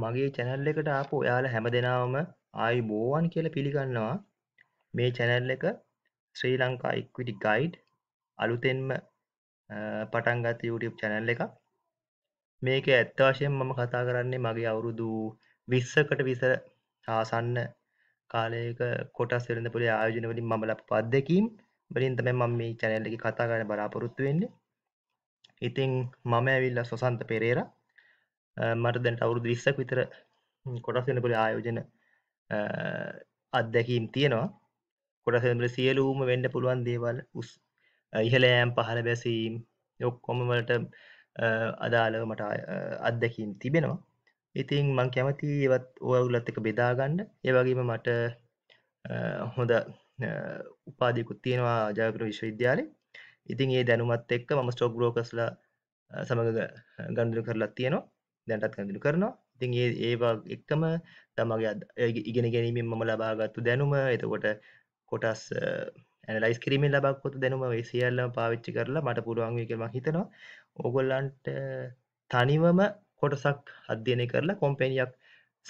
මගේ චැනල් එකට ආපු ඔයාලා හැම දෙනාවම ආයුබෝවන් කියලා පිළිගන්නවා මේ channel එක ශ්‍රී ලංකා equity guide අලුතෙන්ම පටන් ගත්ත YouTube channel එකක් මේක ඇත්ත වශයෙන්ම මම කතා කරන්නේ මගේ අවුරුදු 20කට විතර ආසන්න කාලයක කොටස් වෙළඳපොලේ ආයෝජන වලින් මම ලබපු අත්දැකීම් වලින් තමයි මම මේ channel එකේ කතා කරන්න බලාපොරොත්තු වෙන්නේ ඉතින් මම ඇවිල්ලා සොසන්ත පෙරේරා මට දැන්ට අවුරු දිස්සක් විතර කොටස් වෙනපුළ ආයෝජන අත්දැකීම් තියෙනවා කොටසෙන්ට සියලූම වෙන්න පුළුවන් දේවල් උස් ඉහලෑම් පහළ බැසීම් යොක්කොමවලට අදාළව මට අත්දැකීම් තිබෙනවා ඉතින් මං කැමති ඒවත් ඔවුලත් එක බෙදාගණ්ඩ ඒවගේම මට හොඳ උපාදිකුත් තියෙනවා ජයපුර විශ්වවිද්‍යාලය ඉතින් ඒ දැනුමත් එක්ක මම ස්ටෝක් ග්‍රෝකස්ලා සමඟ ගණඩුරු කරලත් තියෙනවා දැනටත් කඳුළු කරනවා ඉතින් ඒ ඒවා එක්කම තමගේ ඉගෙන ගැනීමෙන් මම ලබාගත්තු දැනුම එතකොට කොටස් ඇනලයිස් කිරීමෙන් ලබක්කොත් දැනුම ඒ සියල්ලම පාවිච්චි කරලා මට පුළුවන් වෙයි කියලා මම හිතනවා ඕගොල්ලන්ට තනිවම කොටසක් අධ්‍යයනය කරලා කොම්පැනියක්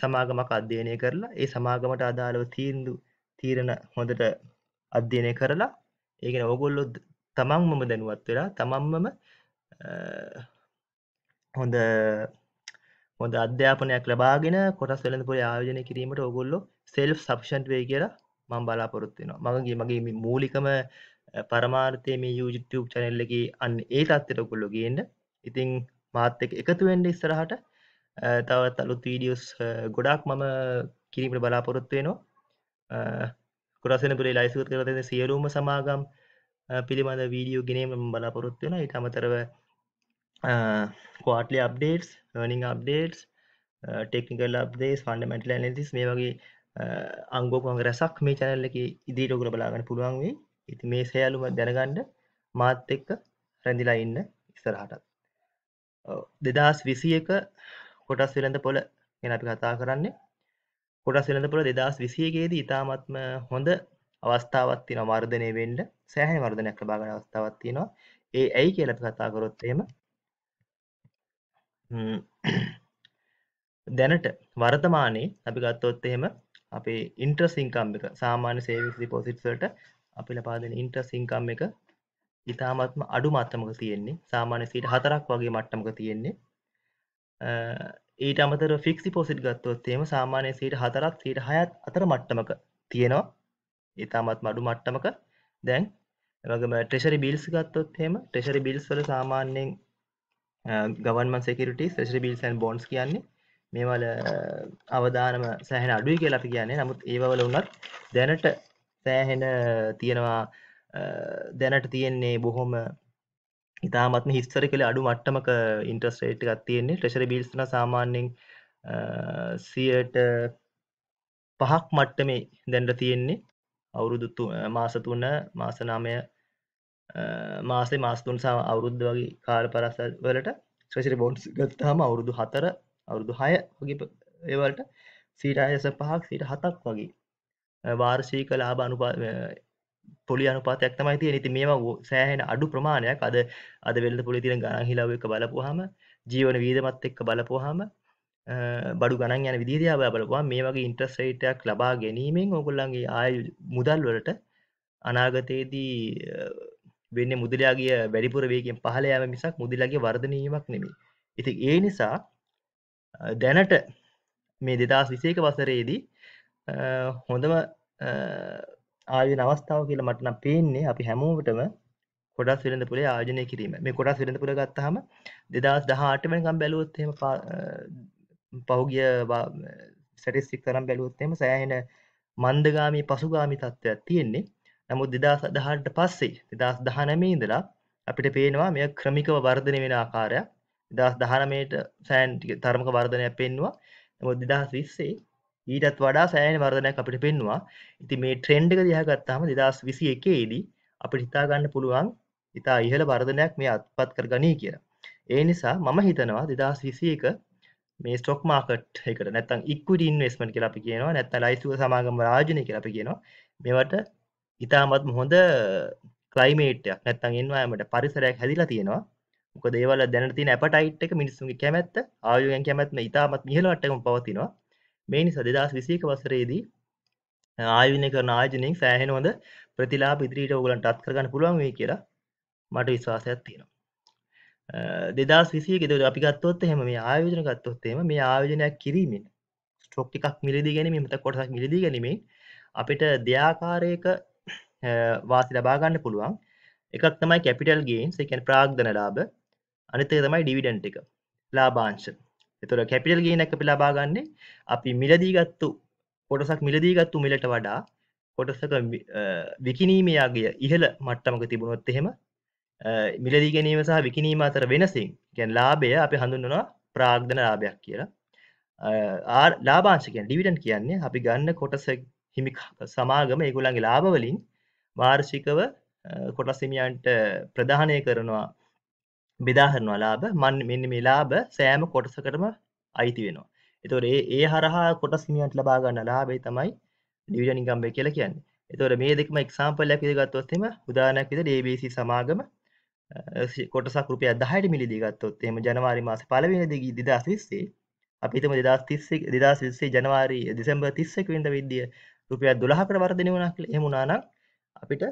සමාගමක් අධ්‍යයනය කරලා ඒ සමාගමට අදාළව තීන්දු තීරණ හොඳට අධ්‍යයනය කරලා ඒගෙන ඔගොල්ලො තමන්මම දැනුවත් වෙලා තමන්මම හොඳ හොඳ අධ්‍යාපනයක් ලබාගෙන කොටස් වෙළඳපොල ආයෝජනය කිරීමට ඔගොල්ලො සෙල් සක්ෂන්ට් වේ කියලා මං බලාපොරොත්වෙනවා මගගේ මගේ මූලිකම පරමාර්තය මේ YouTube චැනල්ලකි අන්න ඒ තත්තෙට කොල්ලො ගන්න ඉතිං මාත්තක එකතුවෙන්ඩ ඉස්සරහට තවත් අලුත් වීඩියස් ගොඩක් මම කිරීමට බලාපොරොත්වයනවා කොරසන පුරේ ලයිසුත් කරතද සියලූම සමාගම් පිළිබඳ වීඩියෝ ගෙනීම බලාපොරොත්වෙන ඉතාමතරව කවාටලි අප්ඩේටස් නිං අප්ඩේටස් ටෙක්නිකල් අප්දේස් ෆන්ඩමටල නතිස් මේ වගේ uh, අංගෝකන් රැසක් මේ චැනල්ල එක ඉදිරිටකුල බලාගන්න පුළුවන් වේ ඉති මේ සෑලුම දැනගණ්ඩ මාත් එක්ක රැඳිලා ඉන්න ඉස්සරහටත් දෙදස් විසි එක කොටස් වෙළඳ පොල ගැන අපි කතා කරන්නේ කොටස් වෙළඳ පොල දෙදස් විසියගේදී ඉතාමත්ම හොඳ අවස්ථාවත් තින වර්ධනය වෙන්ඩ සෑහන වර්ධනයක් ලබාගන අවස්ථාවත් තියෙනවා ඒ ඇයි කියලප කතාකරොත්තේම දැනට වර්තමානයේ අපි ගත්තොත් එහෙම අපේ ඉන්ට්‍රස් ඉන්කම් එක සාමාන්‍ය සේවිස් ඩිපොසිට්ස් වලට අපි ලබා දෙන ඉන්ට්‍රස් ඉන්කම් එක ඉතාමත්ම අඩු මට්ටමක තියෙන්නේ සාමාන්‍ය සීට හතරක් වගේ මට්ටමක තියෙන්නේ ඊට අමතර ෆික්ස් ඩිපොසිට් ගත්තොත් එහෙම සාමාන්‍ය සීට හතරක් සීට හයත් අතර මට්ටමක තියෙනවා ඉතාමත්ම අඩු මට්ටමක දැන් වගේම ට්‍රෙෂරි බිල්ස් ගත්තොත් එහෙම ට්‍රෙෂරි බිල්ස් වල සාමාන්‍යයෙන් ගවන්මන් සෙකරටස් ශ්‍රබිල්ස් ඇන් බොන්ස් කියන්නේ මේවල uh, අවධානම සෑහෙන අඩුයි කියලා අපි කියන්නේ නමුත් ඒවල උනත් දැනට සෑහෙන uh, තියෙනවා uh, දැනට තියෙන්නේ බොහොම ඉතාමත්ම හිස්තර කළ අඩු මට්ටමක ඉන්ට්‍රස්ටේට් එකක් තියෙන්නේ ට්‍රෙෂර බිල්ස්න සාමාන්‍යෙන් සියට පහක් මට්ටමේ දැන්ට තියෙන්නේ අවුරුදු මාසතුන්න මාසනාමය මාසේ මාස්තුන් සහ අවුරුද්ධ වගේ කාල පරස වලට ශ්‍රසිරි බෝන්ස් ගත්තාම අවුරුදු හතර අවුරුදු හය වගේ ඒවලට සීට අයස පහක් සිට හතක් වගේ වාර්ෂීක ලාබ අනුපා පොලි අනුපාතයක් තමයි තියෙන ඉති මේම සෑහෙන අඩු ප්‍රමාණයක් අද අද වෙල්ල පොලි තින ගණන් හිලාව එක බලපුහම ජීවන වීදමත් එක්ක බලපුහම බඩු ගණන් යන විදිදිාව බලපුවා මේ වගේ ඉන්ට්‍රස්රේටයක් ලබා ගැනීමෙන් ඕකුල්ලන්ගේ ආය මුදල් වලට අනාගතයේදී වෙන්න මුදලයාගේ වැඩිපුර වේගෙන් පහල ෑම මිසක් මුදලගේ වර්ධනීමක් නෙමේ ඉති ඒ නිසා දැනට මේ දෙදස් විසේක වසරේදී හොඳම ආය නවස්ථාව කියලා මටනම් පේන්නේ අපි හැමෝටම කොඩස් වෙළඳ පුළේ ආජනය කිරීම මේ කොඩස් වෙළඳ පුළ ගත්තහම දෙදස් දහටමකම් බැලුවොත්තම පහුගිය සැටිස්ටික් තරම් බැලුවොත්තෙම සෑහෙන මන්දගාමී පසුගාමි තත්ත්වයක් තියෙන්නේ නමුත් දෙදස් දහට පස්සේ දෙදස් දහනමේ ඉඳලා අපිට පේනවා මෙය ක්‍රමිකව වර්ධනය වෙන ආකාරයක් දස් දහනමයට සෑන්ටික තර්මක වර්ධනයක් පෙන්වා නමුත් දෙදහස් විස්සේ ඊටත් වඩා සෑන වර්ධනයක් අපිට පෙන්වා ඉති මේ ට්‍රෙන්ඩ් එක දිහගත්තාම දෙදස් විසි එකේදී අප හිතාගන්න පුළුවන් ඉතා ඉහළ වර්ධනයක් මේ අත්පත් කර ගනී කියලා ඒ නිසා මම හිතනවා දෙදස් විසි එක මේ ස්ටොක් මාකට් එකට නැතන් ඉක්විඩ ඉන්වස්මන් කියලා අපි කියනවා නැත්ත ලයිස්තුව සමාගම රාජනය කියලා අපි කියනවා මෙවට ඉතාමත් හොඳ ක්ලයිමේටයක් නැත්තන් එන්වාමට පරිසරයක් හැදිලා තියෙනවා මොක දේවල දැන තින අපටයිට් එක මිනිස්සුගේ කැමැත්ත ආයුගෙන් කැමැත්ම ඉතාමත් ඉහලටකම පවතිනවා මේ නිසා දෙදස් විසයක වසරේදී ආයුන කරන ආයජනින් සෑහෙන හොඳ ප්‍රතිලා පිදිරීට ඔගලන්ට අත් කරගන්න පුළුවන් වේ කියලා මට විශ්වාසයක් තියෙනවා දෙදස් විසියකෙද අපි ගත්තොත් එහෙම මේ ආයෝජන ගත්තොත්තේම මේ ආයෝජනයක් කිරීමෙන් ස්ට්‍රෝක්ටිකක් මිලදී ගැනීමට කොටසක් මිලදී ගැනීමෙන් අපිට දෙයාකාරයක වාසි ලබාගන්න පුළුවන් එකක් තමයි කැපිටල් ගේන්ස් එකන් ප්‍රාග්ධන ලාබ අනිතක තමයි ඩිවිඩන්ට එක ලාබාංශ එතුර කැපිටල් ගේන එක පි ලබාගන්නේ අපි මිලදීගත්තු කොටසක් මිලදීගත්තු මිලට වඩා කොටසක විකිනීමයාගේ ඉහළ මට්ටමක තිබුණොත් එහෙම මිලදී ගැනීම සහ විකිනීම අතර වෙනසින් ගැන් ලාබය අපි හඳුන්වනවා ප්‍රාග්ධන ලාභයක් කියලා ලාභාංශකයන් ඩිවිඩන් කියන්නේ අපි ගන්න කොටස හිමි සමාගම ඒගුලන්ගේ ලාභවලින් වාර්ෂිකව කොටස් හිමියන්ට ප්‍රදානය කරනවා බෙදාහරනවා ලාභ මන් මෙන්න මේ ලාභ සෑම කොටසකටම අයිති වෙනවා. එතකොට ඒ ඒ හරහා කොටස් හිමියන්ට ලබා ගන්න ලාභය තමයි ඩිවිඩන්ඩ් ඉන්කම් එක කියලා කියන්නේ. එතකොට මේ දෙකම එක්සාම්පල් එකක් විදිහට ගත්තොත් එහෙම උදාහරණයක් විදිහට ABC සමාගම කොටසක් රුපියල් 10ට මිලදී ගත්තොත් එහෙම ජනවාරි මාසේ පළවෙනිදී 2020 අපි හිතමු 2030 2020 ජනවාරි දෙසැම්බර් 31 වෙනිදා විද්‍ය රුපියල් 12කට වර්ධනය වුණා කියලා එහෙම වුණා නම් අපිට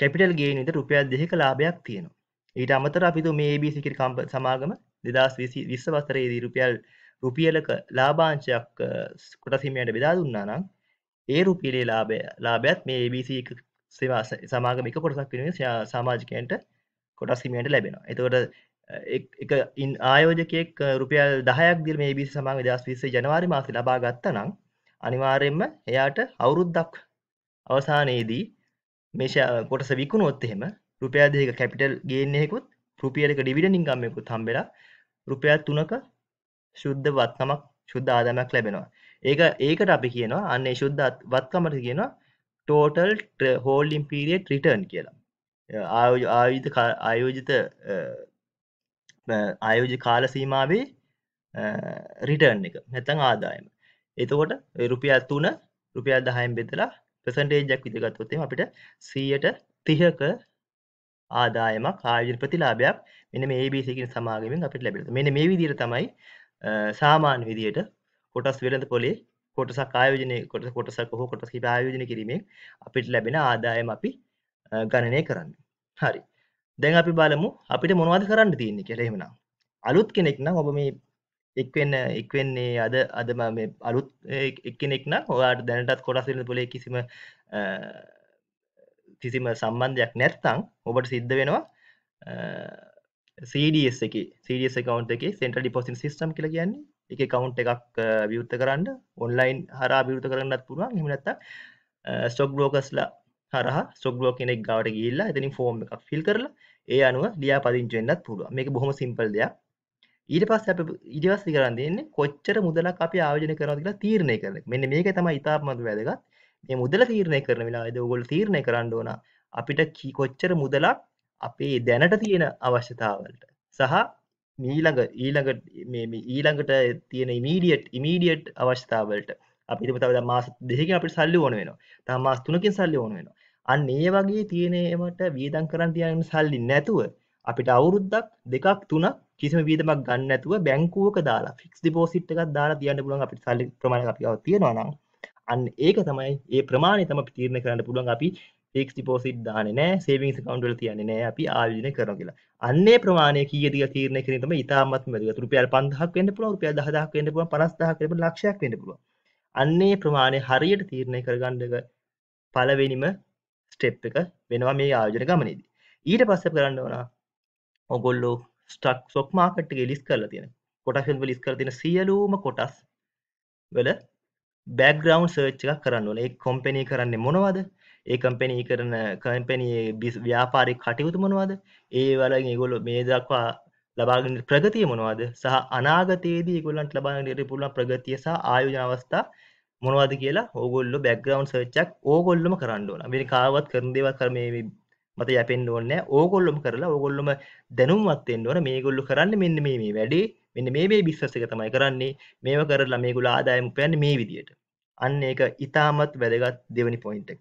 කැපිටල් ගේන විතර රුපියල් 2ක ලාභයක් තියෙනවා. ඊට අමතර අපි තුමු මේ ABC ක්‍රිකට් කම්ප සමාගම 2020 වසරේදී රුපියල් රුපියලක ලාභාංශයක් කොටසීමයට බෙදා දුන්නා නම් ඒ රුපියලේ ලාභය ලාභයත් මේ ABC සේවා සමාගම එක කොටසක් වෙනුවෙන් සමාජිකයන්ට කොටසීමයට ලැබෙනවා. එතකොට එක ආයෝජකයෙක් රුපියල් 10ක් දීලා මේ ABC සමාගම 2020 ජනවාරි මාසයේ ලබා ගත්තා නම් අනිවාර්යයෙන්ම එයාට අවුරුද්දක් අවසානයේදී මේෂ කොටස විකුණොත් එහෙම රුපයා දෙක කැපිටල් ගේන් එකකුත් රුපියලක ඩිවිඩන් ඉන්කම්යකුත් හම්බෙලා රුපයා තුනක ශුද්ධ වත්කමක් ශුද්ධ ආදාමයක් ලැබෙනවා ඒක ඒකට අපි කියනවා අන්නේ ශුද්ධ වත්කමට කියනවා ටෝටල් හෝල්ඩිම් පිරිියට් රිටර්න් කියලා ආයුජිත ආයෝජිත ආයෝජි කාල සීමාවේ රිටර්න් එක නැතන් ආදායම එතකොට රුපියල් තුන රුපියල් දහයම් බෙදලා ප්‍රසන්ටේජක් විදිගත්තොත්තේ අපිට සීයට තිහක ආදායමක් ආයුජන ප්‍රතිලාභයක් මෙන මේ බිසිකින් සමාගමෙන් අපිට ලැබෙන මෙන මේ විදිර තමයි සාමාන්‍ය විදියට කොටස් වෙළඳ පොලේ කොටසක් ආයෝජනය කොට කොටසක් හෝ කොටස හිට ආයෝජන කිරීමෙන් අපිට ලැබෙන ආදායම අපි ගණනය කරන්න හරි දැන් අපි බලමු අපිට මොනවද කරන්න තියන්නේ කෙරෙහෙමනම් අලුත් කෙනෙක් නම් ඔබ මේ එක්වෙන්න එක්වෙන්නේ අද අදම මේ අලුත් එක්කෙනෙක්න හොවාට දැනටත් කොටස්සිරන පුලේ කිසිම කිසිම සම්බන්ධයක් නැත්තං ඔබට සිද්ධ වෙනවා සඩස් එක සඩස් කවන්් එක සෙන්ට ඩිපොසින් සිස්ටම් කියල කියන්නේ එක කවුන්් එකක් විවෘත කරන්න ඔන්ලයින් හරා විවෘත කරන්නත් පුළුවන් හිමනත්ත ස්ටොක් බ්ලෝකස්ලා හරහ ස්ටොක්්ලෝ කෙනෙක් ගවට ගිල්ලා එතනි ෆෝර්ම් එකක් ෆිල් කරලා ඒ අනුව ලියා පදිංචුවෙන්න්නත් පුළුව මේක බොහොම සිම්පල් දෙයක් ඊට පස්සේ අපි ඊට පස්සේ කරන් දෙන්නේ කොච්චර මුදලක් අපි ආයෝජනය කරනවද කියලා තීරණය කරන එක. මෙන්න මේක තමයි ඉතාමත් වැදගත්. මේ මුදල තීරණය කරන වෙලාවේදී ඕගොල්ලෝ තීරණය කරන්න ඕන අපිට කොච්චර මුදලක් අපේ දැනට තියෙන අවශ්‍යතාවලට සහ ඊළඟ ඊළඟ මේ ඊළඟට තියෙන ඉමීඩියට් ඉමීඩියට් අවශ්‍යතාවලට අපි හිතමු තව දැන් මාස දෙකකින් අපිට සල්ලි ඕන වෙනවා. තව මාස තුනකින් සල්ලි ඕන වෙනවා. අන්න ඒ වගේ තියෙන ඒවට වියදම් කරන් තියාගෙන සල්ලි නැතුව අපිට අවුරුද්දක් දෙකක් තුනක් කිසිම වියදමක් ගන්න නැතුව බැංකුවක දාලා ෆික්ස් ඩිපොසිට් එකක් දාලා තියන්න පුළුවන් අපිට සල්ලි ප්‍රමාණයක් අපි ගාව තියෙනවා නම් අන්න ඒක තමයි ඒ ප්‍රමාණය තමයි තීරණය කරන්න පුළුවන් අපි ෆික්ස් ඩිපොසිට් දාන්නේ නැහැ සේවිංස් account වල තියන්නේ නැහැ අපි ආයෝජනය කරනවා කියලා. අන්නේ ප්‍රමාණය කීයද කියලා තීරණය කිරීම තමයි ඉතාමත්ම වැදගත්. රුපියල් 5000ක් වෙන්න පුළුවන්, රුපියල් 10000ක් වෙන්න පුළුවන්, 50000ක් වෙන්න පුළුවන්, ලක්ෂයක් වෙන්න පුළුවන්. අන්නේ ප්‍රමාණය හරියට තීරණය කරගන්න පළවෙනිම ස්ටෙප් එක වෙනවා මේ ආයෝජන ගමනේදී. ඊට පස්සේ කරන්න ඕන ඔගොල්ලෝ ස්ටක් සොක් මාකට්ගේ ලිස් කරලා තියෙන කොටස් වල ලිස් කරලා තියෙන සියලුම කොටස් වල බෑග්‍රවන්් සර්ච් එකක් කරන්න ඕන ඒ කොම්පැනී කරන්නේ මොනවද ඒ කම්පැනී කරන කම්පැනයේ බිස් ව්‍යාපාරය කටයුතු මොනවද ඒ වලින් ඒගොල්ල මේ දක්වා ලබාගෙන ප්‍රගතිය මොනවද සහ අනාගතයේදී ගොල්ලන්ට ලබාගට පුළුවන් ප්‍රගතිය සහ ආයෝජන අවස්ථා මොනවද කියලා ඕගොල්ල බැග්‍රවන්් සර්ච්චක් ඕගොල්ලම කරන්න ඕන මේ කාවත් කරන දේව කරම මත යැපෙන්න ඕනේ ඕගොල්ලොම කරලා ඕගොල්ලොම දැනුම්වත් වෙන්න ඕන මේගොල්ලෝ කරන්නේ මෙන්න මේ මේ වැඩේ මෙන්න මේ මේ බිස්නස් එක තමයි කරන්නේ මේව කරලා මේගොල්ලෝ ආදායම උපයන්නේ මේ විදියට අන්න ඒක ඉතාමත් වැදගත් දෙවනි පොයින්ට් එක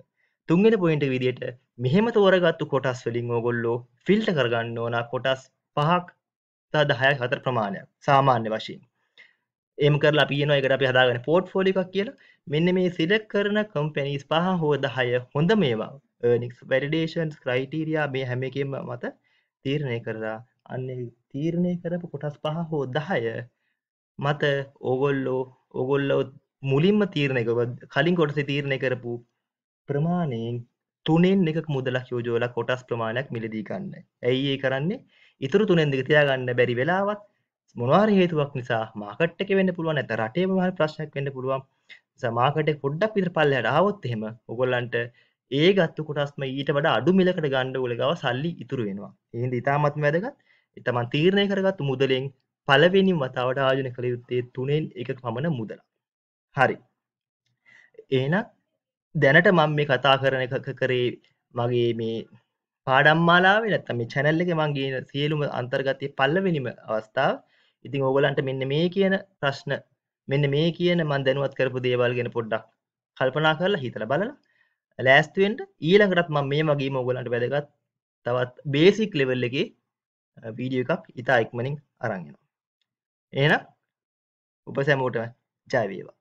තුන්වෙනි පොයින්ට් එක විදියට මෙහෙම තෝරගත්තු කොටස් වලින් ඕගොල්ලෝ ෆිල්ටර් කරගන්න ඕන කොටස් පහක් සහ 10ක් අතර ප්‍රමාණයක් සාමාන්‍ය වශයෙන් එම කරලා පියන එකට අපි හදාගෙන පෝට් ෆෝලික් කියලා මෙන්න මේ සිලෙක් කරන කම්පැනිස් පහ හෝ දහය හොඳ මේවා නික්ස් වැඩිඩේෂන්ස් ක්‍රයිටීරයා මේ හැම එකම මත තීරණය කරලා අන්න තීරණය කරපු කොටස් පහ හෝ දහය මත ඕගොල්ලෝ ඔගොල්ලෝ මුලින්ම තීරණයක කලින් කොටස තීරණය කරපු ප්‍රමාණයෙන් තුනෙන් එක මුදලක් යෝජෝල කොටස් ප්‍රමාණයක් මිලදී ගන්න ඇයි ඒ කරන්නේ ඉතුරු තුනෙන් දෙක තියාගන්න බැරි වෙලාවත් මොනවාර හේතුවක් නිසා මාකට් එක වෙන්න පුළුවන් ඇත රටේ මහල් ප්‍රශ්නයක් වෙන්න පුළුවන් සමාකට පොඩ්ඩක් පිට පල්ලයට ආවොත් එහෙම ඔගොල්ලන්ට ඒ ගත්තු කොටස්ම ඊට වඩ අඩු මිලකට ගණ්ඩ උලගව සල්ලි ඉතුරු වෙනවා ඒද ඉතාමත් වැදගත් එතමන් තීරණය කරගත්තු මුදලෙන් පලවෙනි වතාවට ආයන කළ යුත්තේ තුනෙන් එක පමණ මුදල හරි ඒනක් දැනට මං මේ කතා කරන එක කරේ මගේ මේ පාඩම්මාලාව නැත්තම චැනල්ල එක මංගේ සියලුම අන්තර්ගතය පල්ලවෙනිම අවස්ථාව ඉතින් ඕගලන්ට මෙන්න මේ කියන ප්‍රශ්න මෙන්න මේ කියන මන් දැනුවත් කරපු දේවල් ගෙන පොඩ්ඩක් කල්පනා කරලා හිතල බලලා ලෑස්තුවෙන්ට ඊළඟටත් ම මේ මගේ මොගලන්ට වැදගත් තවත් බේසික් ලෙවල් එක වීඩිය එකක් ඉතා ඉක්මනින් අරගෙන එන උප සැමෝට ජයවේවා